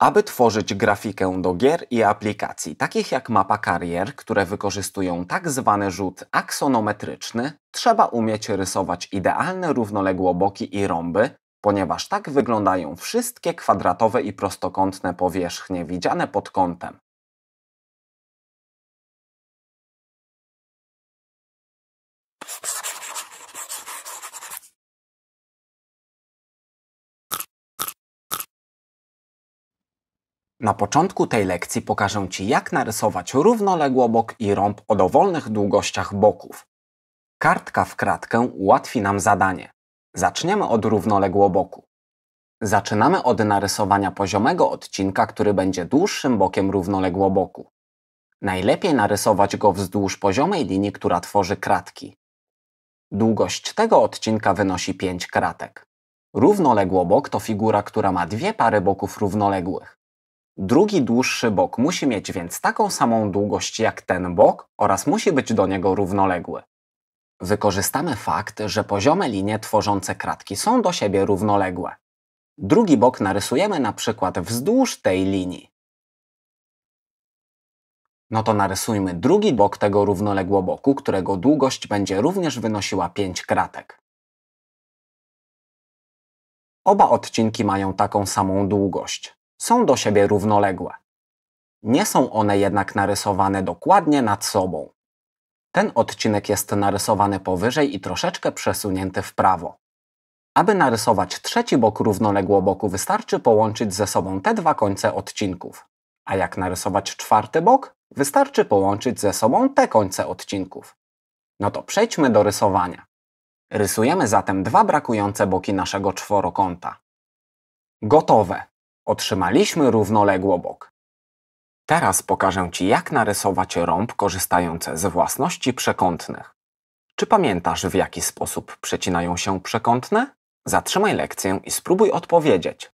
aby tworzyć grafikę do gier i aplikacji, takich jak mapa karier, które wykorzystują tak zwany rzut aksonometryczny, trzeba umieć rysować idealne równoległoboki i rąby, ponieważ tak wyglądają wszystkie kwadratowe i prostokątne powierzchnie widziane pod kątem. Na początku tej lekcji pokażę Ci, jak narysować równoległobok i rąb o dowolnych długościach boków. Kartka w kratkę ułatwi nam zadanie. Zaczniemy od równoległoboku. Zaczynamy od narysowania poziomego odcinka, który będzie dłuższym bokiem równoległoboku. Najlepiej narysować go wzdłuż poziomej linii, która tworzy kratki. Długość tego odcinka wynosi 5 kratek. Równoległobok to figura, która ma dwie pary boków równoległych. Drugi dłuższy bok musi mieć więc taką samą długość jak ten bok oraz musi być do niego równoległy. Wykorzystamy fakt, że poziome linie tworzące kratki są do siebie równoległe. Drugi bok narysujemy na przykład wzdłuż tej linii. No to narysujmy drugi bok tego równoległoboku, którego długość będzie również wynosiła 5 kratek. Oba odcinki mają taką samą długość są do siebie równoległe. Nie są one jednak narysowane dokładnie nad sobą. Ten odcinek jest narysowany powyżej i troszeczkę przesunięty w prawo. Aby narysować trzeci bok równoległoboku wystarczy połączyć ze sobą te dwa końce odcinków. A jak narysować czwarty bok? Wystarczy połączyć ze sobą te końce odcinków. No to przejdźmy do rysowania. Rysujemy zatem dwa brakujące boki naszego czworokąta. Gotowe. Otrzymaliśmy równoległobok. Teraz pokażę Ci, jak narysować rąb korzystając z własności przekątnych. Czy pamiętasz, w jaki sposób przecinają się przekątne? Zatrzymaj lekcję i spróbuj odpowiedzieć.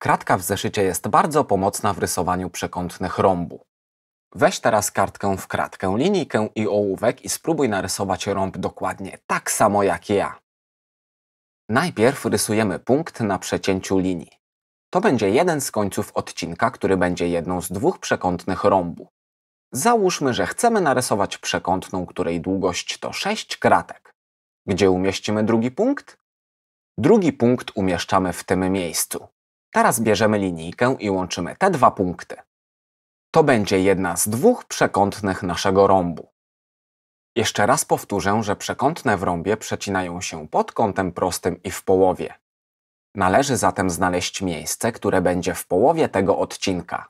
Kratka w zeszycie jest bardzo pomocna w rysowaniu przekątnych rąbu. Weź teraz kartkę w kratkę, linijkę i ołówek i spróbuj narysować rąb dokładnie tak samo jak ja. Najpierw rysujemy punkt na przecięciu linii. To będzie jeden z końców odcinka, który będzie jedną z dwóch przekątnych rąbu. Załóżmy, że chcemy narysować przekątną, której długość to 6 kratek. Gdzie umieścimy drugi punkt? Drugi punkt umieszczamy w tym miejscu. Teraz bierzemy linijkę i łączymy te dwa punkty. To będzie jedna z dwóch przekątnych naszego rąbu. Jeszcze raz powtórzę, że przekątne wrąbie przecinają się pod kątem prostym i w połowie. Należy zatem znaleźć miejsce, które będzie w połowie tego odcinka.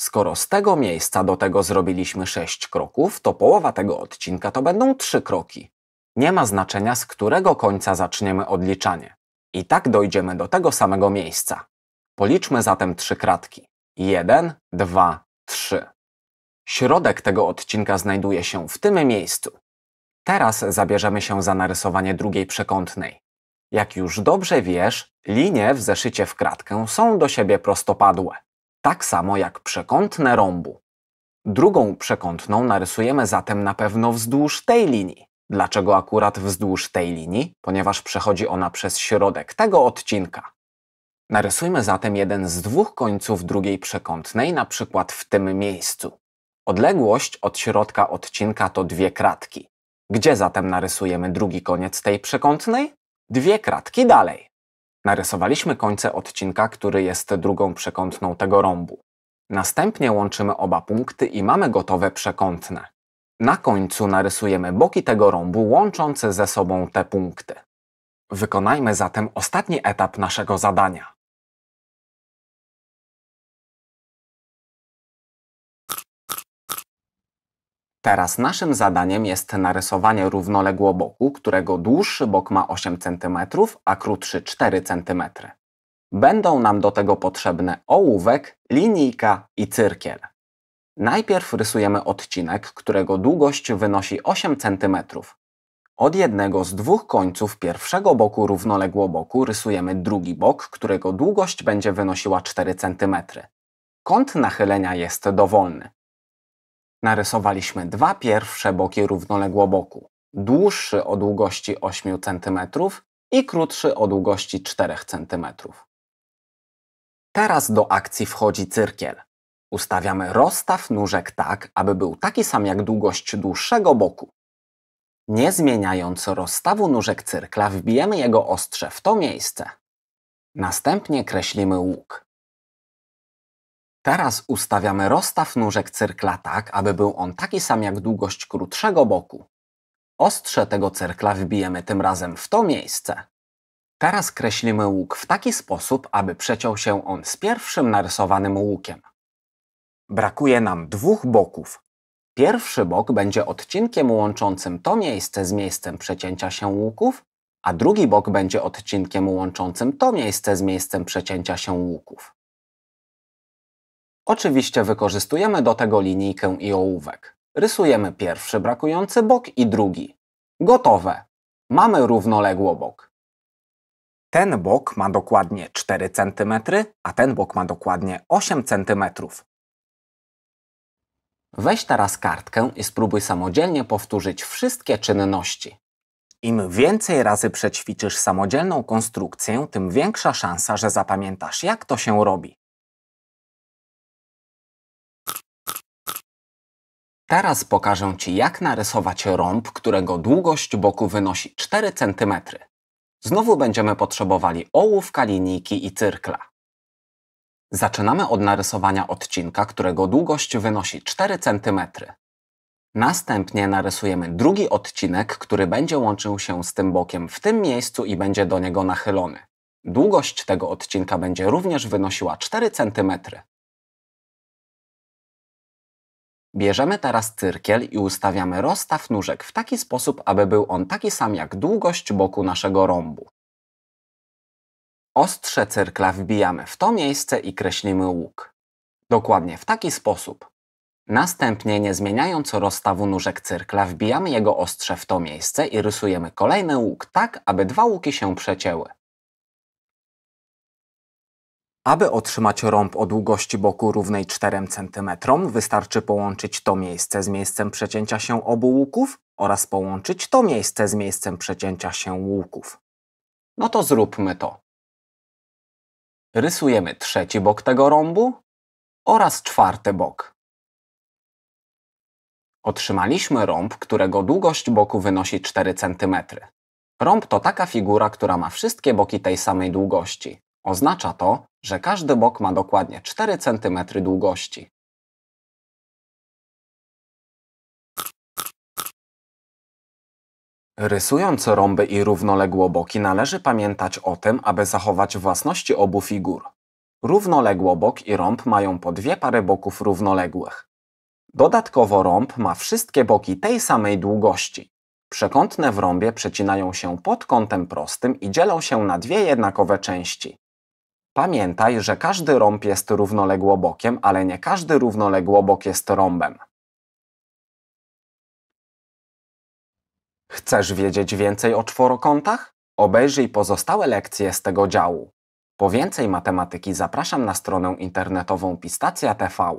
Skoro z tego miejsca do tego zrobiliśmy 6 kroków, to połowa tego odcinka to będą 3 kroki. Nie ma znaczenia, z którego końca zaczniemy odliczanie. I tak dojdziemy do tego samego miejsca. Policzmy zatem trzy kratki. 1, 2, 3. Środek tego odcinka znajduje się w tym miejscu. Teraz zabierzemy się za narysowanie drugiej przekątnej. Jak już dobrze wiesz, linie w zeszycie w kratkę są do siebie prostopadłe, tak samo jak przekątne rąbu. Drugą przekątną narysujemy zatem na pewno wzdłuż tej linii. Dlaczego akurat wzdłuż tej linii? Ponieważ przechodzi ona przez środek tego odcinka. Narysujmy zatem jeden z dwóch końców drugiej przekątnej, na przykład w tym miejscu. Odległość od środka odcinka to dwie kratki. Gdzie zatem narysujemy drugi koniec tej przekątnej? Dwie kratki dalej. Narysowaliśmy końce odcinka, który jest drugą przekątną tego rąbu. Następnie łączymy oba punkty i mamy gotowe przekątne. Na końcu narysujemy boki tego rąbu łączące ze sobą te punkty. Wykonajmy zatem ostatni etap naszego zadania. Teraz naszym zadaniem jest narysowanie równoległoboku, którego dłuższy bok ma 8 cm, a krótszy 4 cm. Będą nam do tego potrzebne ołówek, linijka i cyrkiel. Najpierw rysujemy odcinek, którego długość wynosi 8 cm. Od jednego z dwóch końców pierwszego boku równoległoboku rysujemy drugi bok, którego długość będzie wynosiła 4 cm. Kąt nachylenia jest dowolny. Narysowaliśmy dwa pierwsze boki równoległo boku, dłuższy o długości 8 cm i krótszy o długości 4 cm. Teraz do akcji wchodzi cyrkiel. Ustawiamy rozstaw nóżek tak, aby był taki sam jak długość dłuższego boku. Nie zmieniając rozstawu nóżek cyrkla, wbijemy jego ostrze w to miejsce. Następnie kreślimy łuk. Teraz ustawiamy rozstaw nóżek cyrkla tak, aby był on taki sam jak długość krótszego boku. Ostrze tego cyrkla wbijemy tym razem w to miejsce. Teraz kreślimy łuk w taki sposób, aby przeciął się on z pierwszym narysowanym łukiem. Brakuje nam dwóch boków. Pierwszy bok będzie odcinkiem łączącym to miejsce z miejscem przecięcia się łuków, a drugi bok będzie odcinkiem łączącym to miejsce z miejscem przecięcia się łuków. Oczywiście wykorzystujemy do tego linijkę i ołówek. Rysujemy pierwszy brakujący bok i drugi. Gotowe! Mamy bok. Ten bok ma dokładnie 4 cm, a ten bok ma dokładnie 8 cm. Weź teraz kartkę i spróbuj samodzielnie powtórzyć wszystkie czynności. Im więcej razy przećwiczysz samodzielną konstrukcję, tym większa szansa, że zapamiętasz, jak to się robi. Teraz pokażę Ci, jak narysować rąb, którego długość boku wynosi 4 cm. Znowu będziemy potrzebowali ołówka, linijki i cyrkla. Zaczynamy od narysowania odcinka, którego długość wynosi 4 cm. Następnie narysujemy drugi odcinek, który będzie łączył się z tym bokiem w tym miejscu i będzie do niego nachylony. Długość tego odcinka będzie również wynosiła 4 cm. Bierzemy teraz cyrkiel i ustawiamy rozstaw nóżek w taki sposób, aby był on taki sam jak długość boku naszego rąbu. Ostrze cyrkla wbijamy w to miejsce i kreślimy łuk. Dokładnie w taki sposób. Następnie, nie zmieniając rozstawu nóżek cyrkla, wbijamy jego ostrze w to miejsce i rysujemy kolejny łuk tak, aby dwa łuki się przecięły. Aby otrzymać rąb o długości boku równej 4 cm, wystarczy połączyć to miejsce z miejscem przecięcia się obu łuków oraz połączyć to miejsce z miejscem przecięcia się łuków. No to zróbmy to. Rysujemy trzeci bok tego rąbu oraz czwarty bok. Otrzymaliśmy rąb, którego długość boku wynosi 4 cm. Rąb to taka figura, która ma wszystkie boki tej samej długości. Oznacza to, że każdy bok ma dokładnie 4 cm długości. Rysując rąby i równoległoboki należy pamiętać o tym, aby zachować własności obu figur. Równoległobok i rąb mają po dwie pary boków równoległych. Dodatkowo rąb ma wszystkie boki tej samej długości. Przekątne w rąbie przecinają się pod kątem prostym i dzielą się na dwie jednakowe części. Pamiętaj, że każdy rąb jest równoległobokiem, ale nie każdy równoległobok jest rąbem. Chcesz wiedzieć więcej o czworokątach? Obejrzyj pozostałe lekcje z tego działu. Po więcej matematyki zapraszam na stronę internetową Pistacja TV.